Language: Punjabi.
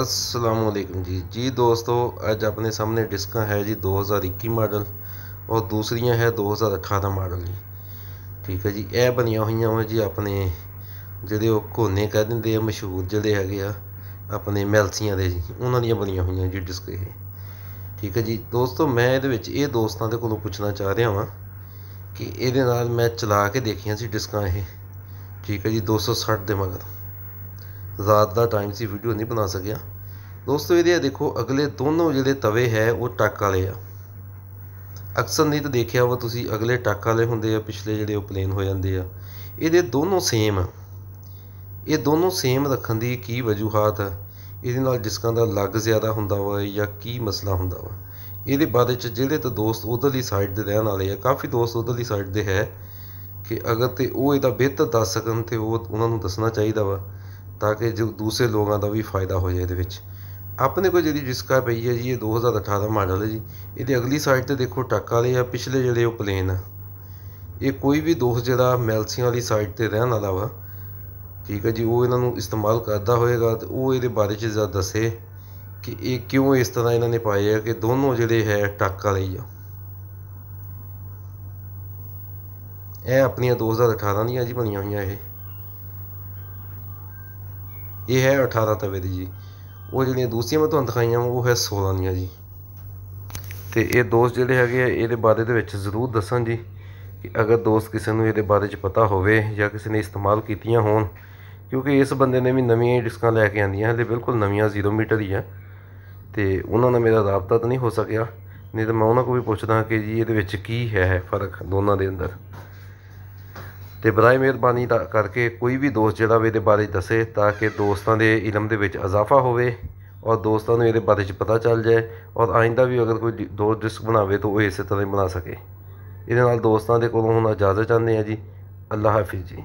असलम ਜੀ ਜੀ ਦੋਸਤੋ ਅੱਜ ਆਪਣੇ ਸਾਹਮਣੇ ਡਿਸਕਾਂ ਹੈ ਜੀ 2021 ਮਾਡਲ ਔਰ ਦੂਸਰੀਆਂ ਹੈ 2018 ਮਾਡਲ ਜੀ ਠੀਕ ਹੈ ਜੀ ਇਹ ਬਣੀਆਂ ਹੋਈਆਂ ਵਾ ਜੀ ਆਪਣੇ ਜਿਹੜੇ ਉਹ ਕੋਨੇ ਕਹਿ ਦਿੰਦੇ ਆ ਮਸ਼ਹੂਰ ਜਿਹੜੇ ਹੈਗੇ ਆ ਆਪਣੇ ਮੈਲਸੀਆਂ ਦੇ ਜੀ ਉਹਨਾਂ ਦੀਆਂ ਬਣੀਆਂ ਹੋਈਆਂ ਜੀ ਡਿਸਕ ਇਹ ਠੀਕ ਹੈ ਜੀ ਦੋਸਤੋ ਮੈਂ ਇਹਦੇ ਵਿੱਚ ਇਹ ਦੋਸਤਾਂ ਦੇ ਕੋਲੋਂ ਪੁੱਛਣਾ ਚਾਹ ਰਿਹਾ ਹਾਂ ਕਿ ਇਹਦੇ ਨਾਲ ਮੈਂ ਚਲਾ ਕੇ ਦੇਖੀਆਂ ਸੀ ਡਿਸਕਾਂ ਇਹ ਠੀਕ ਹੈ ਜੀ 260 ਦੇ ਮਗਰ ਰਾਤ ਦਾ ਟਾਈਮ ਸੀ ਵੀਡੀਓ ਨਹੀਂ ਬਣਾ ਸਕਿਆ ਦੋਸਤੋ ਇਹਦੇ ਦੇਖੋ ਅਗਲੇ ਦੋਨੋਂ ਜਿਹੜੇ ਤਵੇ ਹੈ ਉਹ ਟੱਕ ਵਾਲੇ ਆ ਅਕਸਰ ਨਹੀਂ ਤਾਂ ਦੇਖਿਆ ਵਾ ਤੁਸੀਂ ਅਗਲੇ ਟੱਕ ਵਾਲੇ ਹੁੰਦੇ ਆ ਪਿਛਲੇ ਜਿਹੜੇ ਉਹ ਪਲੇਨ ਹੋ ਜਾਂਦੇ ਆ ਇਹਦੇ ਦੋਨੋਂ ਸੇਮ ਆ ਇਹ ਦੋਨੋਂ ਸੇਮ ਰੱਖਣ ਦੀ ਕੀ ਵਜੂਹਾਤ ਹੈ ਇਹਦੇ ਨਾਲ ਡਿਸਕਾਂ ਦਾ ਲੱਗ ਜ਼ਿਆਦਾ ਹੁੰਦਾ ਵਾ ਜਾਂ ਕੀ ਮਸਲਾ ਹੁੰਦਾ ਵਾ ਇਹਦੇ ਬਾਰੇ ਚ ਜਿਹੜੇ ਤਾਂ ਦੋਸਤ ਉਧਰਲੀ ਸਾਈਡ ਦੇ ਰਹਿਣ ਵਾਲੇ ਆ ਕਾਫੀ ਦੋਸਤ ਉਧਰਲੀ ਸਾਈਡ ਦੇ ਹੈ ਕਿ ਅਗਰ ਤੇ ਉਹ ਇਹਦਾ ਬਿਹਤਰ ਦੱਸ ਸਕਣ ਤੇ ਉਹ ਉਹਨਾਂ ਨੂੰ ਦੱਸਣਾ ਚਾਹੀਦਾ ਵਾ ਤਾਂ ਕਿ ਜੋ ਦੂਸਰੇ ਲੋਕਾਂ ਦਾ ਵੀ ਫਾਇਦਾ ਹੋ ਜਾਏ ਇਹਦੇ ਵਿੱਚ ਆਪਣੇ ਕੋਲ ਜਿਹੜੀ ਡਿਸਕਾ ਪਈ ਹੈ ਜੀ ਇਹ 2018 ਮਾਡਲ ਹੈ ਜੀ ਇਹਦੇ ਅਗਲੀ ਸਾਈਡ ਤੇ ਦੇਖੋ ਟੱਕ ਵਾਲੇ ਆ ਪਿਛਲੇ ਜਿਹੜੇ ਉਹ ਪਲੇਨ ਆ ਇਹ ਕੋਈ ਵੀ ਦੋਸਤ ਜਿਹੜਾ ਮੈਲਸੀਆਂ ਵਾਲੀ ਸਾਈਡ ਤੇ ਰਹਿਣ ਵਾਲਾ ਵਾ ਠੀਕ ਹੈ ਜੀ ਉਹ ਇਹਨਾਂ ਨੂੰ ਇਸਤੇਮਾਲ ਕਰਦਾ ਹੋਏਗਾ ਤੇ ਉਹ ਇਹਦੇ ਬਾਰੇ ਚ ਜ਼ਿਆਦਾ ਦੱਸੇ ਕਿ ਇਹ ਕਿਉਂ ਇਸ ਤਰ੍ਹਾਂ ਇਹਨਾਂ ਨੇ ਪਾਏ ਆ ਕਿ ਦੋਨੋਂ ਜਿਹੜੇ ਹੈ ਟੱਕ ਵਾਲੇ ਆ ਇਹ ਆਪਣੀਆਂ 2018 ਦੀਆਂ ਜੀ ਬਣੀਆਂ ਹੋਈਆਂ ਇਹ ਇਹ ਹੈ 18 ਤਵੇ ਦੀ ਜੀ ਉਹ ਜਿਹੜੀਆਂ ਦੂਸਰੀਆਂ ਮੈਂ ਤੁਹਾਨੂੰ ਦਿਖਾਈਆਂ ਉਹ ਹੈ 16 ਦੀਆਂ ਜੀ ਤੇ ਇਹ ਦੋਸਤ ਜਿਹੜੇ ਹੈਗੇ ਆ ਇਹਦੇ ਬਾਰੇ ਦੇ ਵਿੱਚ ਜ਼ਰੂਰ ਦੱਸਾਂ ਜੀ ਕਿ ਅਗਰ ਦੋਸਤ ਕਿਸੇ ਨੂੰ ਇਹਦੇ ਬਾਰੇ 'ਚ ਪਤਾ ਹੋਵੇ ਜਾਂ ਕਿਸੇ ਨੇ ਇਸਤੇਮਾਲ ਕੀਤੀਆਂ ਹੋਣ ਕਿਉਂਕਿ ਇਸ ਬੰਦੇ ਨੇ ਵੀ ਨਵੀਆਂ ਡਿਸਕਾਂ ਲੈ ਕੇ ਆਂਦੀਆਂ ਹਲੇ ਬਿਲਕੁਲ ਨਵੀਆਂ 0 ਮੀਟਰ ਹੀ ਆ ਤੇ ਉਹਨਾਂ ਨਾਲ ਮੇਰਾ ਰابطਾ ਤਾਂ ਨਹੀਂ ਹੋ ਸਕਿਆ ਨਹੀਂ ਤਾਂ ਮੈਂ ਉਹਨਾਂ ਕੋਲ ਵੀ ਪੁੱਛਦਾ ਕਿ ਜੀ ਇਹਦੇ ਵਿੱਚ ਕੀ ਹੈ ਫਰਕ ਦੋਨਾਂ ਦੇ ਅੰਦਰ ਤੇ ਬਰਾਏ ਮਿਹਰਬਾਨੀ ਦਾ ਕਰਕੇ ਕੋਈ ਵੀ ਦੋਸਤ ਜਿਹੜਾ ਵੀ ਇਹਦੇ ਬਾਰੇ ਦੱਸੇ ਤਾਂ ਕਿ ਦੋਸਤਾਂ ਦੇ ਇਲਮ ਦੇ ਵਿੱਚ ਇਜ਼ਾਫਾ ਹੋਵੇ ਔਰ ਦੋਸਤਾਂ ਨੂੰ ਇਹਦੇ ਬਾਰੇ 'ਚ ਪਤਾ ਚੱਲ ਜਾਏ ਔਰ ਆਇੰਦਾ ਵੀ ਅਗਰ ਕੋਈ ਦੋਸਤ ਡਿਸਕ ਬਣਾਵੇ ਤਾਂ ਉਹ ਇਸੇ ਤਰ੍ਹਾਂ ਹੀ ਬਣਾ ਸਕੇ ਇਹਦੇ ਨਾਲ ਦੋਸਤਾਂ ਦੇ ਕੋਲੋਂ ਹੁਣ ਇਜਾਜ਼ਤ ਚਾਹੁੰਦੇ ਆ ਜੀ ਅੱਲਾਹ ਹਾਫਿਜ਼ ਜੀ